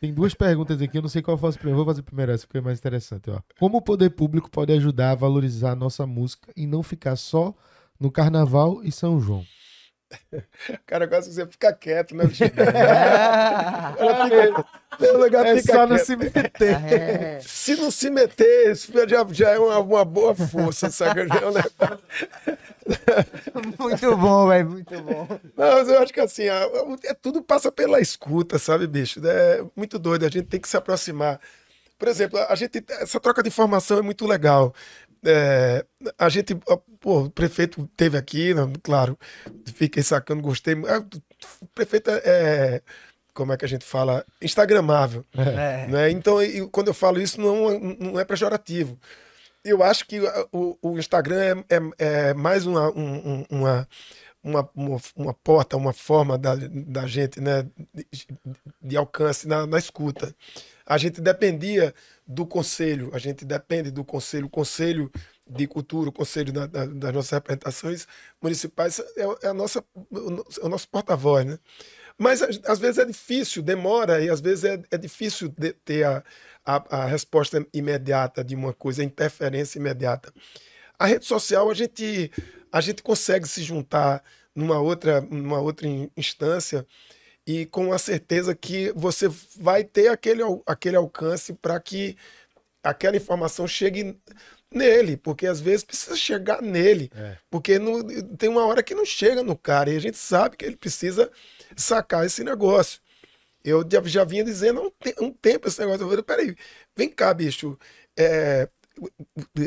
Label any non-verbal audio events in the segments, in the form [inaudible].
Tem duas perguntas aqui, eu não sei qual eu faço primeiro. Vou fazer primeiro essa, porque é mais interessante. Ó. Como o poder público pode ajudar a valorizar a nossa música e não ficar só no Carnaval e São João? [laughs] O cara gosta de dizer, fica quieto, né, bicho? É. É. Fica, é lugar, é só não se meter. [laughs] É. Se não se meter, já, já é uma, uma boa força, sabe? Já é um Muito bom, velho, muito bom. Não, mas eu acho que assim, é, tudo passa pela escuta, sabe, bicho? É muito doido, a gente tem que se aproximar. Por exemplo, a gente, essa troca de informação é muito legal é, a gente, pô, o prefeito teve aqui, né, claro, fiquei sacando, gostei. É, o prefeito é, é, como é que a gente fala, instagramável. É. é. Né? Então, quando eu falo isso, não, não é pejorativo. Eu acho que o, o Instagram é, é, é mais uma, um, uma, uma, uma, porta, uma forma da, da gente né, de, de alcance na, na escuta. A gente dependia do conselho, a gente depende do conselho, o conselho de cultura, o conselho da, da, das nossas representações municipais é, é a nossa, é o nosso porta-voz, né? Mas às vezes é difícil, demora, e às vezes é, é difícil ter a, a, a, resposta imediata de uma coisa, a interferência imediata. A rede social, a gente, a gente consegue se juntar numa outra, numa outra instância e com a certeza que você vai ter aquele, aquele alcance para que aquela informação chegue nele, porque às vezes precisa chegar nele, é. porque não, tem uma hora que não chega no cara e a gente sabe que ele precisa sacar esse negócio. Eu já, já vinha dizendo há um, te, um tempo esse negócio. Eu falei, peraí, vem cá, bicho. É,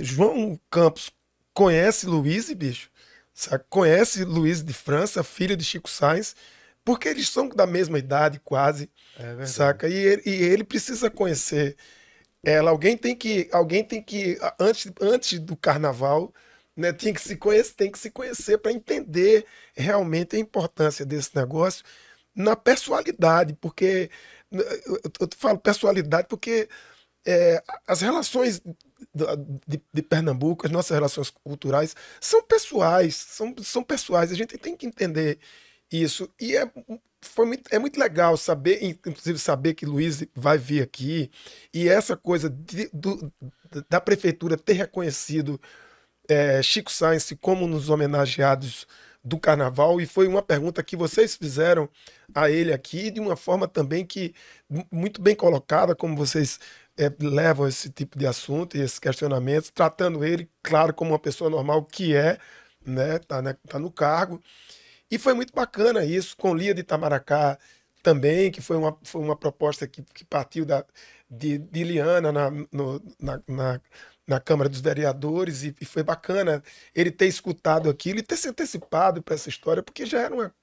João Campos conhece Luiz, bicho? Conhece Luiz de França, filho de Chico Sainz. Porque eles são da mesma idade, quase. É saca? E ele, e ele, precisa conhecer ela. Alguém tem que. Alguém tem que. Antes, antes do carnaval, né? Tem que se conhecer, tem que se conhecer para entender realmente a importância desse negócio na pessoalidade. Porque. Eu, eu falo pessoalidade porque é, as relações de, de, Pernambuco, as nossas relações culturais, são pessoais, são, são pessoais. A gente tem que entender isso. E é, foi muito, é muito legal saber, inclusive saber que Luiz vai vir aqui e essa coisa de, do, da prefeitura ter reconhecido é, Chico Sainz como um dos homenageados do carnaval e foi uma pergunta que vocês fizeram a ele aqui de uma forma também que muito bem colocada como vocês é, levam esse tipo de assunto e esses questionamentos tratando ele claro como uma pessoa normal que é né tá, né, tá no cargo e foi muito bacana isso, com Lia de Itamaracá também, que foi uma, foi uma proposta que, que partiu da, de, de Liana na, no, na, na, na, Câmara dos Vereadores, e, e, foi bacana ele ter escutado aquilo e ter se antecipado para essa história, porque já era uma,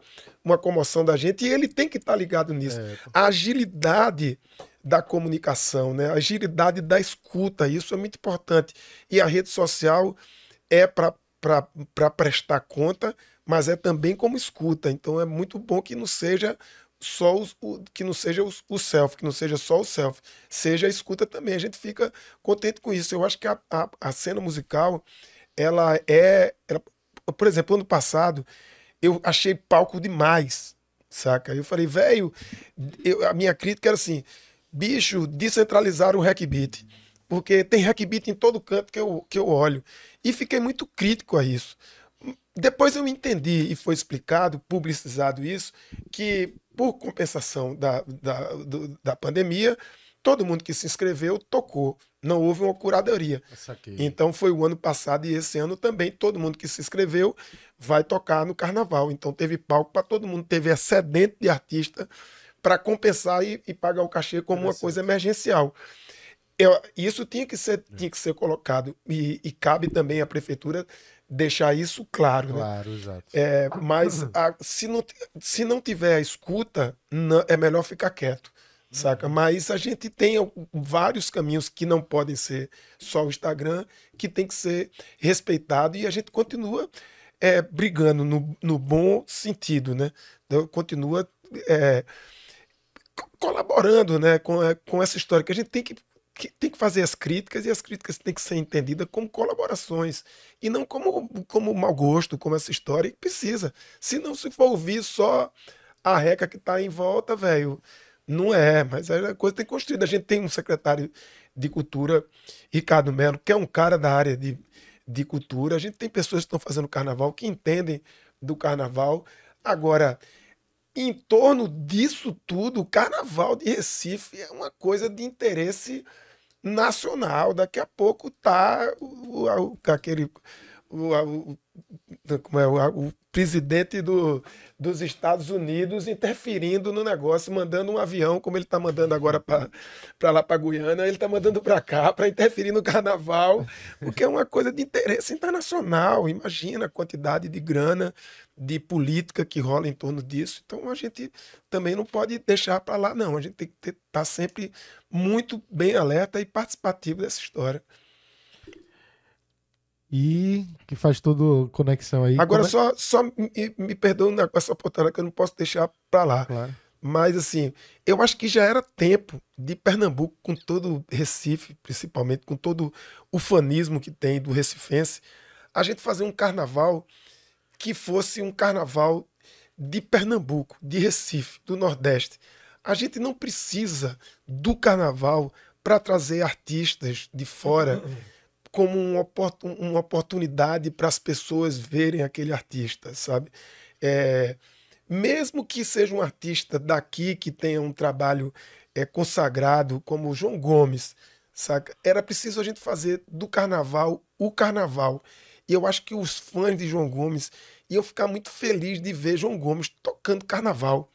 uma comoção da gente, e ele tem que estar tá ligado nisso. É. A agilidade da comunicação, né? a agilidade da escuta, isso é muito importante. E a rede social é para prestar conta mas é também como escuta. Então é muito bom que não seja só os, o, que não seja o, o, self, que não seja só o self, seja a escuta também. A gente fica contente com isso. Eu acho que a, a, a cena musical, ela é. Ela, por exemplo, ano passado, eu achei palco demais, saca? Eu falei, velho, a minha crítica era assim: bicho, descentralizar o hack beat. Porque tem hack beat em todo canto que eu, que eu olho. E fiquei muito crítico a isso. Depois eu entendi e foi explicado, publicizado isso, que por compensação da, da, do, da pandemia, todo mundo que se inscreveu tocou. Não houve uma curadoria. Então foi o ano passado e esse ano também. Todo mundo que se inscreveu vai tocar no carnaval. Então teve palco para todo mundo, teve excedente de artista para compensar e, e, pagar o cachê como uma coisa emergencial. Eu, isso tinha que ser, tinha que ser colocado e, e cabe também à prefeitura deixar isso claro, né? claro né? Exato. É, mas a, se, não, se não tiver a escuta, não, é melhor ficar quieto, uhum. saca? Mas a gente tem vários caminhos que não podem ser só o Instagram, que tem que ser respeitado e a gente continua é, brigando no, no bom sentido, né? Então, continua é, colaborando né, com, é, com essa história, que a gente tem que que tem que fazer as críticas e as críticas têm que ser entendidas como colaborações e não como, como mau gosto, como essa história que precisa. Se não se for ouvir só a reca que está em volta, velho, não é, mas é, a coisa tem construído. A gente tem um secretário de cultura, Ricardo Melo, que é um cara da área de, de cultura. A gente tem pessoas que estão fazendo carnaval, que entendem do carnaval. Agora, em torno disso tudo, o carnaval de Recife é uma coisa de interesse nacional. Daqui a pouco tá o, o, aquele o, o, como é, o, o presidente do, dos Estados Unidos interferindo no negócio, mandando um avião, como ele está mandando agora para lá, para Guiana, ele está mandando para cá para interferir no carnaval, porque é uma coisa de interesse internacional. Imagina a quantidade de grana, de política que rola em torno disso. Então a gente também não pode deixar para lá, não. A gente tem que estar tá sempre muito bem alerta e participativo dessa história e que faz toda conexão aí. Agora, é? só, só me, me perdoa com essa portada que eu não posso deixar para lá. Claro. Mas, assim, eu acho que já era tempo de Pernambuco, com todo Recife, principalmente, com todo o fanismo que tem do recifense, a gente fazer um carnaval que fosse um carnaval de Pernambuco, de Recife, do Nordeste. A gente não precisa do carnaval para trazer artistas de fora. Uhum como uma oportunidade para as pessoas verem aquele artista, sabe? É, mesmo que seja um artista daqui que tenha um trabalho é, consagrado, como o João Gomes, saca? Era preciso a gente fazer do carnaval o carnaval. E eu acho que os fãs de João Gomes iam ficar muito felizes de ver João Gomes tocando carnaval,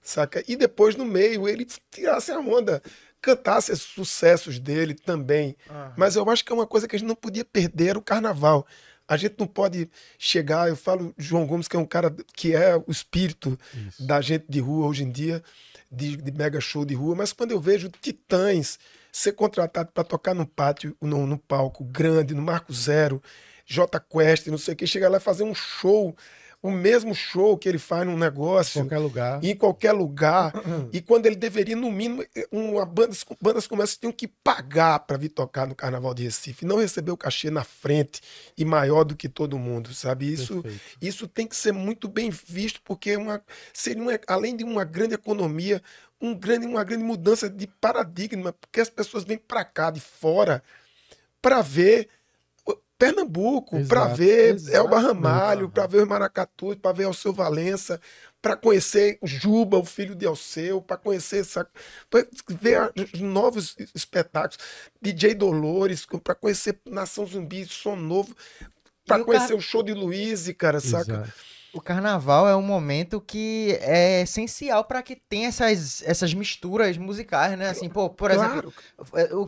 saca? E depois, no meio, ele tirasse a onda cantasse os sucessos dele também. Uhum. Mas eu acho que é uma coisa que a gente não podia perder o carnaval. A gente não pode chegar, eu falo João Gomes, que é um cara que é o espírito Isso. da gente de rua hoje em dia, de, de, mega show de rua, mas quando eu vejo titãs ser contratado para tocar no pátio, no, no palco grande, no Marco Zero, J Quest, não sei o que, chegar lá e fazer um show o mesmo show que ele faz num negócio. Em qualquer lugar. Em qualquer lugar. [clears throat] e quando ele deveria, no mínimo, eh, uma bandas, bandas como essa tinham que pagar para vir tocar no Carnaval de Recife. Não receber o cachê na frente e maior do que todo mundo, sabe? Isso, isso tem que ser muito bem visto, porque uma, seria, uma, além de uma grande economia, um grande, uma grande mudança de paradigma, porque as pessoas vêm para cá, de fora, para ver Pernambuco para ver exato, Elba Ramalho, para ver os Maracatu, para ver Alceu Valença, para conhecer Juba, o filho de Alceu, para conhecer essa, pra ver novos espetáculos, DJ Dolores, para conhecer Nação Zumbi, Som Novo, para conhecer car... o show de Luiz, cara, exato. saca? O carnaval é um momento que é essencial para que tenha essas, essas misturas musicais, né? Assim, pô, por claro. exemplo,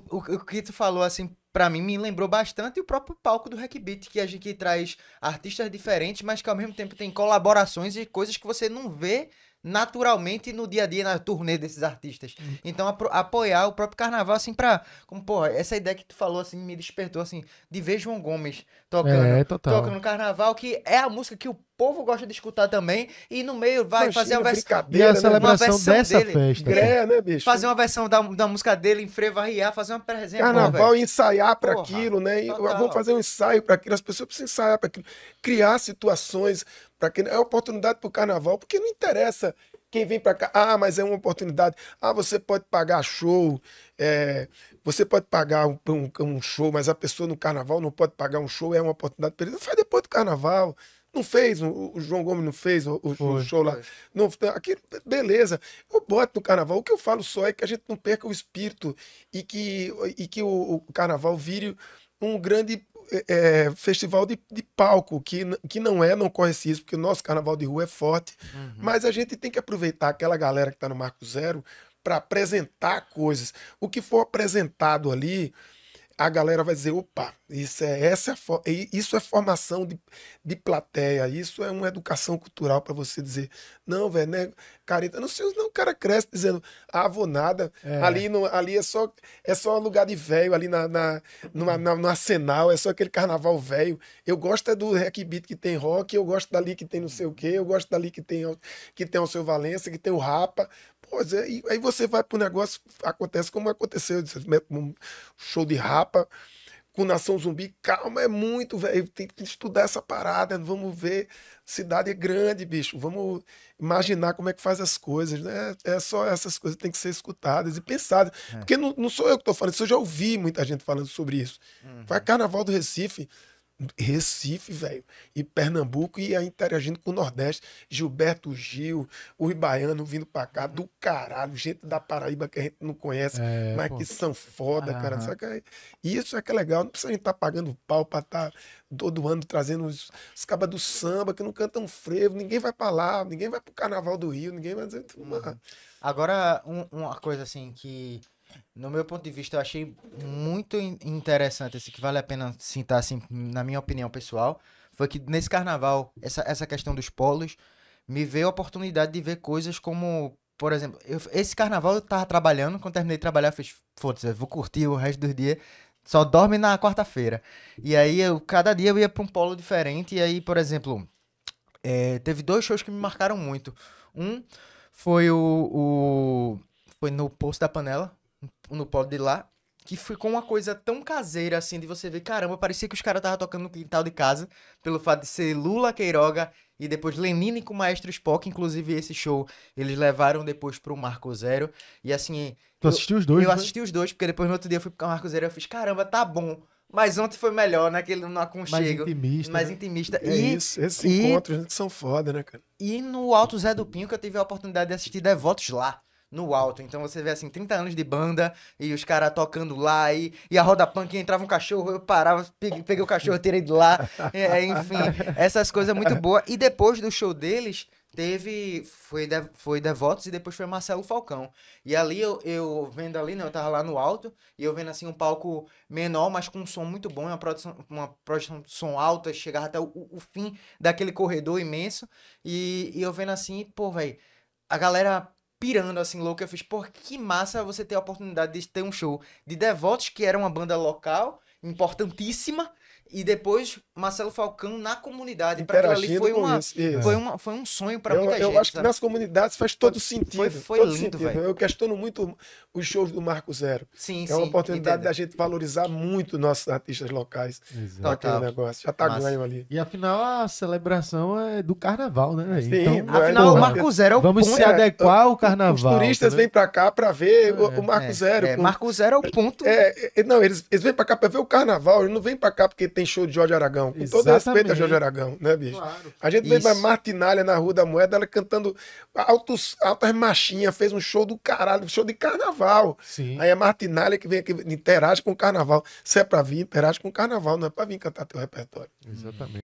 o, o, o que tu falou, assim, para mim me lembrou bastante o próprio palco do Hack Beat, que a gente traz artistas diferentes, mas que ao mesmo tempo tem colaborações e coisas que você não vê naturalmente no dia a dia, na turnê desses artistas. Uhum. Então, apoiar o próprio carnaval, assim, pra. Como, porra, essa ideia que tu falou, assim, me despertou, assim, de ver João Gomes tocando. É, tocando no carnaval, que é a música que o povo gosta de escutar também. E no meio vai Imagina, fazer uma versão. E a celebração né, dessa dele, festa. É, é, né, bicho? Fazer uma versão da, da música dele em frevo arriar, fazer uma presença. Carnaval, ensaiar para aquilo, né? E, vamos fazer um ensaio para aquilo, as pessoas precisam ensaiar para aquilo. Criar situações para tá quem é oportunidade para o carnaval, porque não interessa quem vem para cá. Ah, mas é uma oportunidade. Ah, você pode pagar show. É, você pode pagar um, um, um, show, mas a pessoa no carnaval não pode pagar um show. É uma oportunidade para ele. Faz depois do carnaval. Não fez, o, o João Gomes não fez o, o foi, show foi. lá. Não, tá, aqui, beleza. Eu boto no carnaval. O que eu falo só é que a gente não perca o espírito e que, e que o, o carnaval vire um grande é, é, festival de, de, palco, que, que não é, não corre esse risco, porque o nosso carnaval de rua é forte, uhum. mas a gente tem que aproveitar aquela galera que está no Marco Zero para apresentar coisas. O que for apresentado ali a galera vai dizer, opa, isso é, essa é isso é formação de, de plateia, isso é uma educação cultural para você dizer, não, velho, né, careta, não sei, não, o cara cresce dizendo, ah, vou nada, é. ali, no, ali é só é só lugar de velho, ali na, na, numa, na, no Arsenal, é só aquele carnaval velho, eu gosto é do rec beat que tem rock, eu gosto dali que tem não sei o quê, eu gosto dali que tem, que tem o seu Valença, que tem o Rapa, Pois é, aí você vai pro negócio, acontece como aconteceu, um show de rapa com Nação Zumbi, calma, é muito, velho. Tem que estudar essa parada. Vamos ver. Cidade é grande, bicho. Vamos imaginar como é que faz as coisas, né? É só essas coisas que têm que ser escutadas e pensadas. É. Porque não, não, sou eu que estou falando, isso eu já ouvi muita gente falando sobre isso. Uhum. Vai Carnaval do Recife. Recife, velho, e Pernambuco, e aí interagindo com o Nordeste. Gilberto Gil, os baianos vindo pra cá, do caralho, gente da Paraíba que a gente não conhece, é, mas pô. que são foda, cara. Sabe que é isso é que é legal, não precisa a gente estar tá pagando pau pra estar tá todo ano trazendo os, os cabas do samba que não cantam frevo, ninguém vai pra lá, ninguém vai pro Carnaval do Rio, ninguém vai dizer. Mano. Agora, um, uma coisa assim que no meu ponto de vista, eu achei muito interessante, esse que vale a pena citar, assim, na minha opinião pessoal, foi que nesse carnaval, essa, essa questão dos polos me veio a oportunidade de ver coisas como, por exemplo, eu, esse carnaval eu tava trabalhando, quando terminei de trabalhar, eu fiz, foda-se, vou curtir o resto do dia só dorme na quarta-feira. E aí, eu, cada dia eu ia para um polo diferente, e aí, por exemplo, é, teve dois shows que me marcaram muito. Um foi o, o foi no Poço da Panela, no pódio de lá, que ficou uma coisa tão caseira, assim, de você ver, caramba, parecia que os caras estavam tocando no quintal de casa, pelo fato de ser Lula, Queiroga e depois Lenine com o Maestro Spock, inclusive esse show eles levaram depois pro Marco Zero, e assim... Tu assistiu os dois? Eu né? assisti os dois, porque depois no outro dia eu fui pro Marco Zero e eu fiz, caramba, tá bom, mas ontem foi melhor, né, Aquele né? aconchego. Mais intimista. Mais né? intimista. É e, isso, esses e, encontros são foda, né, cara? E no Alto Zé do Pinho, que eu tive a oportunidade de assistir Devotos lá no alto. Então você vê assim, 30 anos de banda e os caras tocando lá e, e a roda punk entrava um cachorro, eu parava, peguei, peguei o cachorro, tirei de lá. [laughs] É, enfim, essas coisas muito boas. E depois do show deles, teve foi de, foi Devotos e depois foi Marcelo Falcão. E ali eu, eu vendo ali, né, eu tava lá no alto e eu vendo assim um palco menor, mas com um som muito bom, uma produção, uma produção de som alta, chegava até o, o fim daquele corredor imenso. E, e eu vendo assim, pô, velho, a galera pirando assim, louco. Eu fiz, pô, que massa você ter a oportunidade de ter um show de Devotos, que era uma banda local, importantíssima, e depois Marcelo Falcão na comunidade. Para aquilo ali foi, uma, isso, isso. foi, uma, foi um sonho para muita eu gente. Eu acho sabe? que nas comunidades faz todo foi, sentido. Foi, foi todo lindo, velho. Eu questiono muito os shows do Marco Zero. Sim, é sim, uma oportunidade entendo. da gente valorizar muito nossos artistas locais. Exato. Aquele negócio. Já tá ganho ali. E afinal, a celebração é do carnaval, né? Sim, então, é afinal, é, o Marco Zero é o Vamos ponto. se adequar ao carnaval. Os turistas tá vêm para cá para ver é, o, o, Marco é, Zero. É, Marco Zero é o ponto. não, eles, eles vêm para cá para ver o carnaval. Eles não vêm para cá porque tem tem show de Jorge Aragão. Com Exatamente. todo respeito a Jorge Aragão, né, bicho? Claro. A gente vê uma martinalha na Rua da Moeda, ela cantando altos, altas machinhas, fez um show do caralho, um show de carnaval. Sim. Aí a martinalha que vem aqui, interage com o carnaval. Se é pra vir, interage com o carnaval, não é pra vir cantar teu repertório. Exatamente.